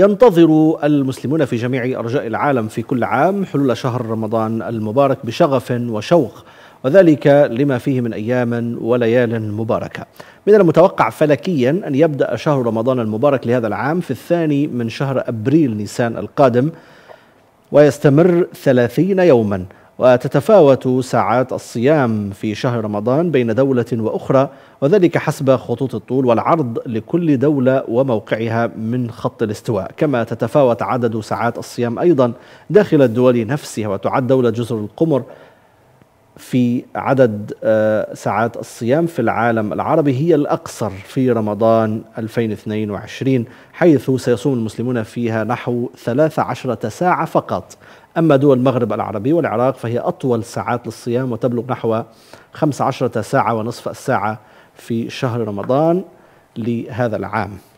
ينتظر المسلمون في جميع أرجاء العالم في كل عام حلول شهر رمضان المبارك بشغف وشوق وذلك لما فيه من أيام وليال مباركة من المتوقع فلكيا أن يبدأ شهر رمضان المبارك لهذا العام في الثاني من شهر أبريل نيسان القادم ويستمر ثلاثين يوما وتتفاوت ساعات الصيام في شهر رمضان بين دولة وأخرى وذلك حسب خطوط الطول والعرض لكل دولة وموقعها من خط الاستواء كما تتفاوت عدد ساعات الصيام أيضا داخل الدول نفسها وتعد دولة جزر القمر في عدد آه، ساعات الصيام في العالم العربي هي الأقصر في رمضان 2022 حيث سيصوم المسلمون فيها نحو 13 ساعة فقط أما دول المغرب العربي والعراق فهي أطول ساعات للصيام وتبلغ نحو 15 ساعة ونصف الساعة في شهر رمضان لهذا العام